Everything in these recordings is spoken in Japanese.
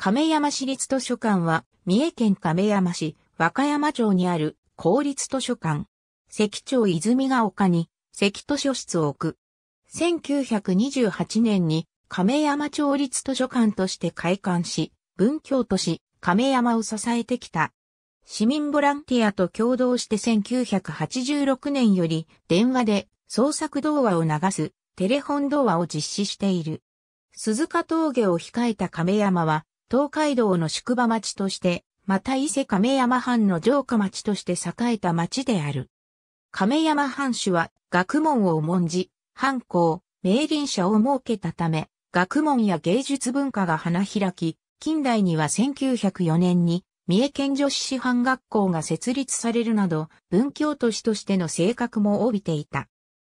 亀山市立図書館は、三重県亀山市、和歌山町にある公立図書館。関町泉が丘に、関図書室を置く。1928年に、亀山町立図書館として開館し、文教都市、亀山を支えてきた。市民ボランティアと共同して1986年より、電話で創作動画を流す、テレホン動画を実施している。鈴鹿峠を控えた亀山は、東海道の宿場町として、また伊勢亀山藩の城下町として栄えた町である。亀山藩主は学問を重んじ、藩校、名林社を設けたため、学問や芸術文化が花開き、近代には1904年に三重県女子師範学校が設立されるなど、文教都市としての性格も帯びていた。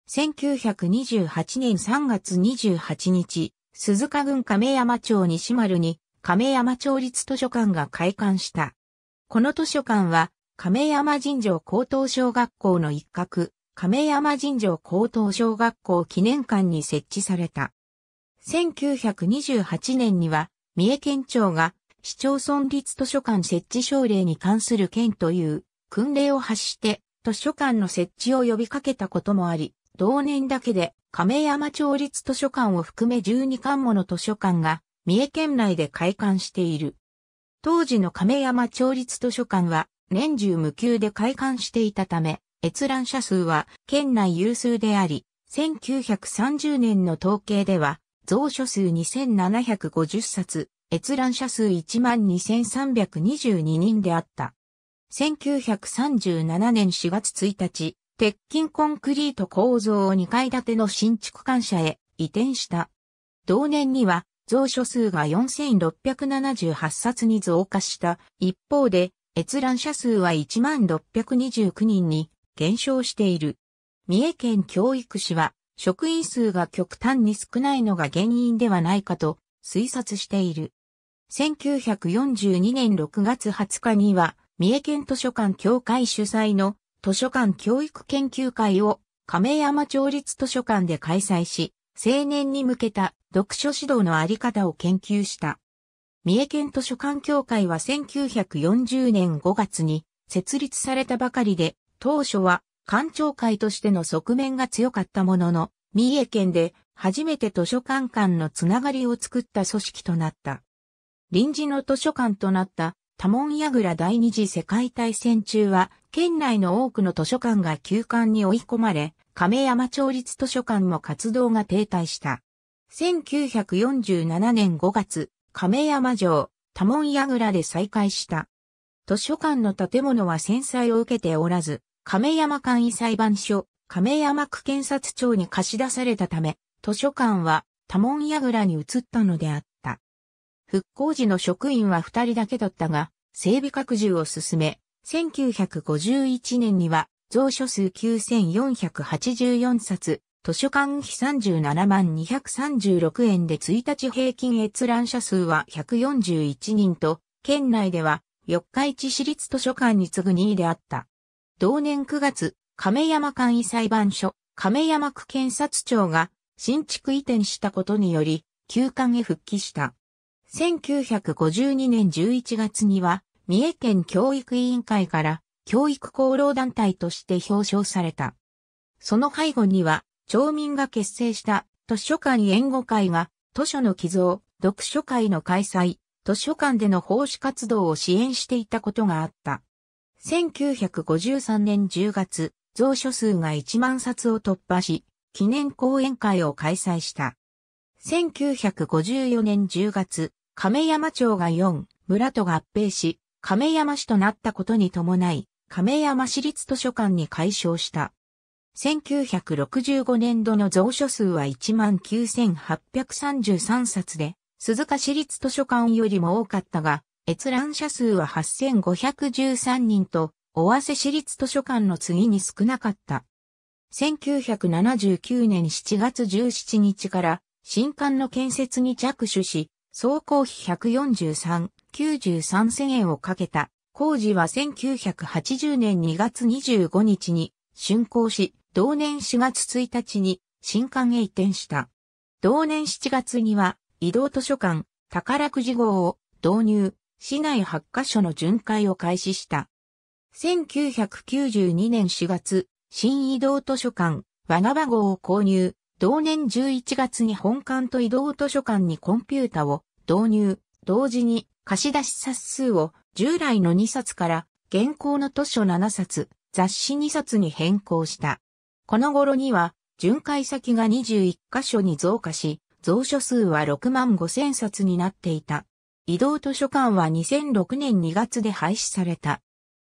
1928年3月28日、鈴鹿郡亀山町西丸に亀山町立図書館が開館した。この図書館は、亀山神城高等小学校の一角、亀山神城高等小学校記念館に設置された。1928年には、三重県庁が市町村立図書館設置省令に関する県という訓令を発して図書館の設置を呼びかけたこともあり、同年だけで亀山町立図書館を含め12館もの図書館が三重県内で開館している。当時の亀山町立図書館は年中無休で開館していたため、閲覧者数は県内有数であり、1930年の統計では、蔵書数2750冊、閲覧者数12322人であった。1937年4月1日、鉄筋コンクリート構造を2階建ての新築館舎へ移転した。同年には蔵書数が4678冊に増加した一方で閲覧者数は1629人に減少している。三重県教育士は職員数が極端に少ないのが原因ではないかと推察している。1942年6月20日には三重県図書館協会主催の図書館教育研究会を亀山町立図書館で開催し、青年に向けた読書指導のあり方を研究した。三重県図書館協会は1940年5月に設立されたばかりで、当初は館長会としての側面が強かったものの、三重県で初めて図書館間のつながりを作った組織となった。臨時の図書館となった多門倉第二次世界大戦中は、県内の多くの図書館が休館に追い込まれ、亀山町立図書館も活動が停滞した。1947年5月、亀山城、多門倉で再開した。図書館の建物は戦災を受けておらず、亀山簡易裁判所、亀山区検察庁に貸し出されたため、図書館は多門倉に移ったのであった。復興時の職員は二人だけだったが、整備拡充を進め、1951年には蔵書数9484冊、図書館費37万236円で1日平均閲覧者数は141人と、県内では四日市市立図書館に次ぐ2位であった。同年9月、亀山簡易裁判所、亀山区検察庁が新築移転したことにより、休館へ復帰した。1952年11月には、三重県教育委員会から教育功労団体として表彰された。その背後には、町民が結成した図書館援護会が図書の寄贈、読書会の開催、図書館での奉仕活動を支援していたことがあった。1953年10月、蔵書数が1万冊を突破し、記念講演会を開催した。1954年10月、亀山町が4、村と合併し、亀山市となったことに伴い、亀山市立図書館に改称した。1965年度の蔵書数は19,833冊で、鈴鹿市立図書館よりも多かったが、閲覧者数は8,513人と、尾鷲市立図書館の次に少なかった。1979年7月17日から、新館の建設に着手し、総工費143、93千円をかけた工事は1980年2月25日に竣工し、同年4月1日に新館へ移転した。同年7月には移動図書館宝くじ号を導入、市内8カ所の巡回を開始した。1992年4月、新移動図書館、わがば号を購入、同年11月に本館と移動図書館にコンピュータを導入、同時に貸し出し冊数を従来の2冊から現行の図書7冊、雑誌2冊に変更した。この頃には、巡回先が21カ所に増加し、蔵書数は6万5千冊になっていた。移動図書館は2006年2月で廃止された。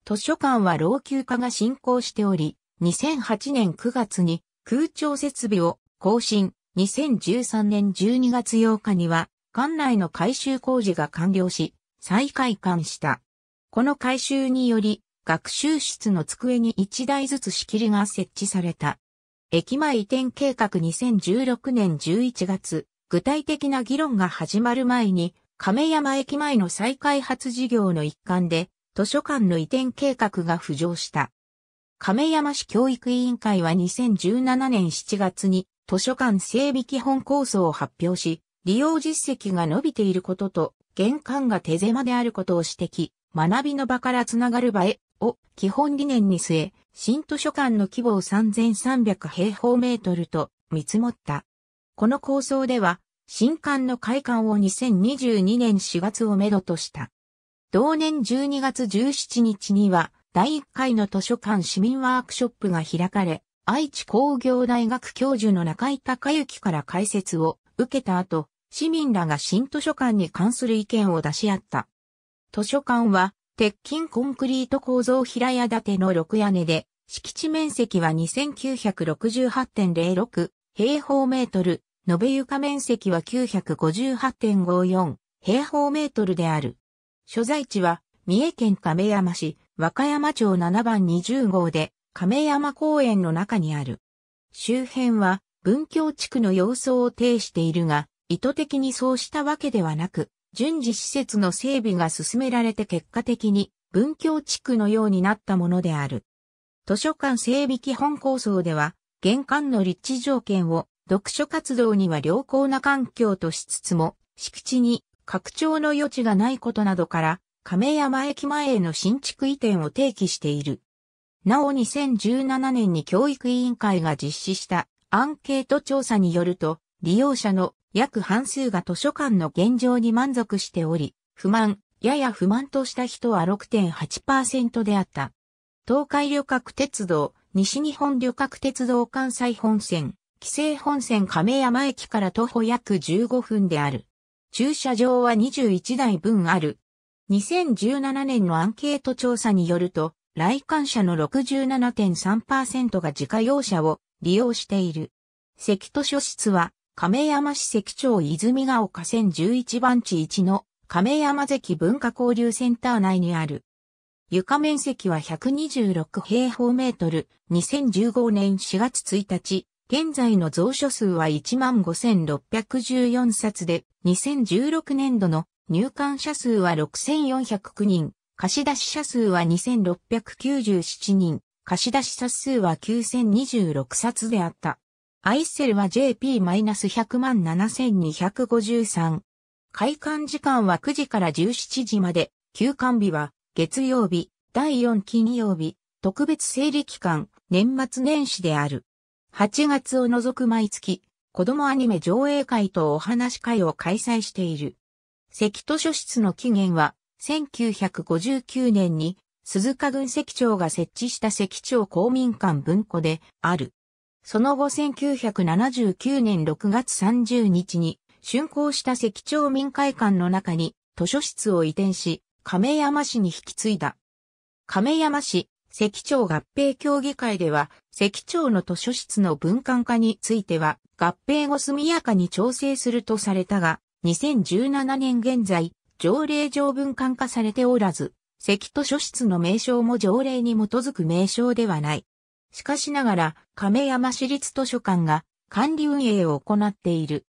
図書館は老朽化が進行しており、2008年9月に空調設備を更新、2013年12月8日には、館内の改修工事が完了し、再開館した。この改修により、学習室の机に1台ずつ仕切りが設置された。駅前移転計画2016年11月、具体的な議論が始まる前に、亀山駅前の再開発事業の一環で、図書館の移転計画が浮上した。亀山市教育委員会は2017年7月に図書館整備基本構想を発表し、利用実績が伸びていることと、玄関が手狭であることを指摘、学びの場からつながる場へ、を基本理念に据え、新図書館の規模を3300平方メートルと見積もった。この構想では、新館の開館を2022年4月をめどとした。同年12月17日には、第1回の図書館市民ワークショップが開かれ、愛知工業大学教授の中井隆之から解説を受けた後、市民らが新図書館に関する意見を出し合った。図書館は、鉄筋コンクリート構造平屋建ての6屋根で、敷地面積は2968.06平方メートル、延べ床面積は958.54平方メートルである。所在地は、三重県亀山市、和歌山町7番20号で、亀山公園の中にある。周辺は文教地区の様相を呈しているが、意図的にそうしたわけではなく、順次施設の整備が進められて結果的に文教地区のようになったものである。図書館整備基本構想では、玄関の立地条件を読書活動には良好な環境としつつも、敷地に拡張の余地がないことなどから、亀山駅前への新築移転を提起している。なお2017年に教育委員会が実施したアンケート調査によると、利用者の約半数が図書館の現状に満足しており、不満、やや不満とした人は6.8%であった。東海旅客鉄道、西日本旅客鉄道関西本線、紀勢本線亀山駅から徒歩約15分である。駐車場は21台分ある。2017年のアンケート調査によると、来館者の67.3%が自家用車を利用している。関図書室は、亀山市関町泉ヶ丘線11番地1の亀山関文化交流センター内にある。床面積は126平方メートル、2015年4月1日、現在の蔵書数は15,614冊で、2016年度の入館者数は6409人、貸出者数は2697人、貸出者数は9026冊であった。アイセルは JP-100 万7253。開館時間は9時から17時まで、休館日は月曜日、第4金曜日、特別整理期間、年末年始である。8月を除く毎月、子供アニメ上映会とお話会を開催している。関図書室の期限は1959年に鈴鹿郡石町が設置した関町公民館文庫である。その後1979年6月30日に竣工した関町民会館の中に図書室を移転し、亀山市に引き継いだ。亀山市、関町合併協議会では、関町の図書室の文館化については、合併後速やかに調整するとされたが、2017年現在、条例条文管化されておらず、関図書室の名称も条例に基づく名称ではない。しかしながら、亀山市立図書館が管理運営を行っている。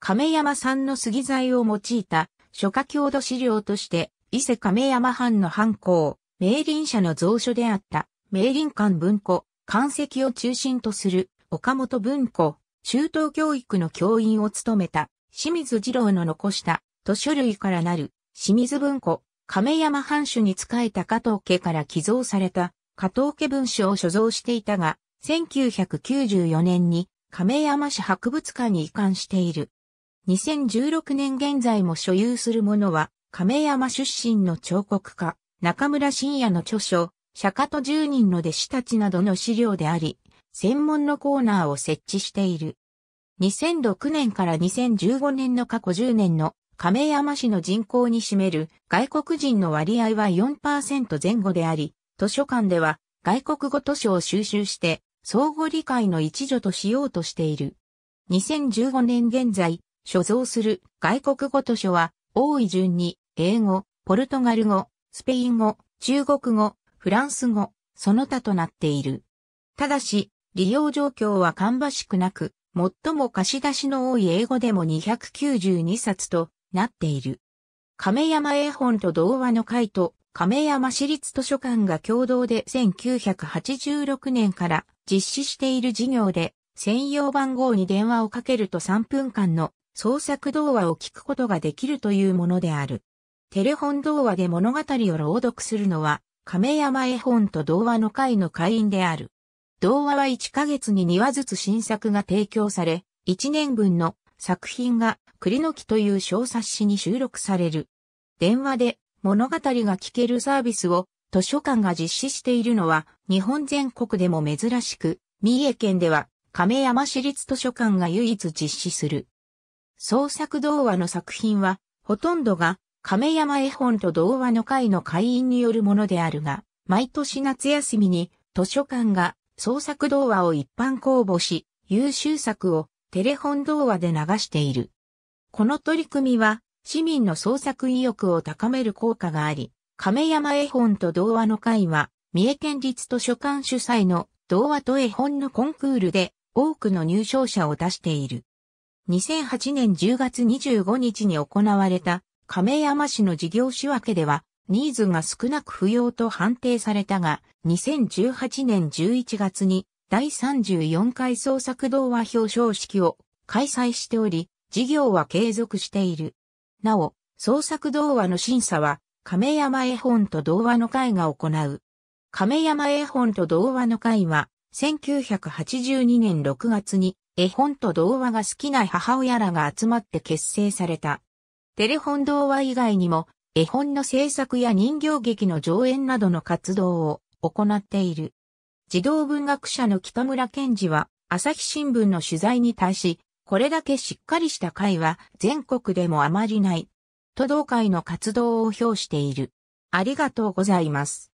亀山産の杉材を用いた書家郷土資料として、伊勢亀山藩の藩校、明林社の蔵書であった明林館文庫、漢石を中心とする岡本文庫、中等教育の教員を務めた清水二郎の残した図書類からなる、清水文庫、亀山藩主に仕えた加藤家から寄贈された、加藤家文書を所蔵していたが、1994年に亀山市博物館に移管している。2016年現在も所有するものは、亀山出身の彫刻家、中村信也の著書、釈迦と十人の弟子たちなどの資料であり、専門のコーナーを設置している。2006年から2015年の過去10年の亀山市の人口に占める外国人の割合は4%前後であり、図書館では外国語図書を収集して相互理解の一助としようとしている。2015年現在、所蔵する外国語図書は多い順に英語、ポルトガル語、スペイン語、中国語、フランス語、その他となっている。ただし、利用状況は芳しくなく、最も貸し出しの多い英語でも292冊となっている。亀山絵本と童話の会と亀山市立図書館が共同で1986年から実施している事業で専用番号に電話をかけると3分間の創作童話を聞くことができるというものである。テレホン童話で物語を朗読するのは亀山絵本と童話の会の会員である。童話は1ヶ月に2話ずつ新作が提供され、1年分の作品が栗の木という小冊子に収録される。電話で物語が聞けるサービスを図書館が実施しているのは日本全国でも珍しく、三重県では亀山市立図書館が唯一実施する。創作童話の作品は、ほとんどが亀山絵本と童話の会の会員によるものであるが、毎年夏休みに図書館が創作童話を一般公募し、優秀作をテレホン童話で流している。この取り組みは、市民の創作意欲を高める効果があり、亀山絵本と童話の会は、三重県立図書館主催の童話と絵本のコンクールで多くの入賞者を出している。2008年10月25日に行われた亀山市の事業仕分けでは、ニーズが少なく不要と判定されたが、2018年11月に第34回創作童話表彰式を開催しており、事業は継続している。なお、創作童話の審査は、亀山絵本と童話の会が行う。亀山絵本と童話の会は、1982年6月に、絵本と童話が好きな母親らが集まって結成された。テレホン童話以外にも、絵本の制作や人形劇の上演などの活動を行っている。児童文学者の北村健二は、朝日新聞の取材に対し、これだけしっかりした会は全国でもあまりない。都道会の活動を表している。ありがとうございます。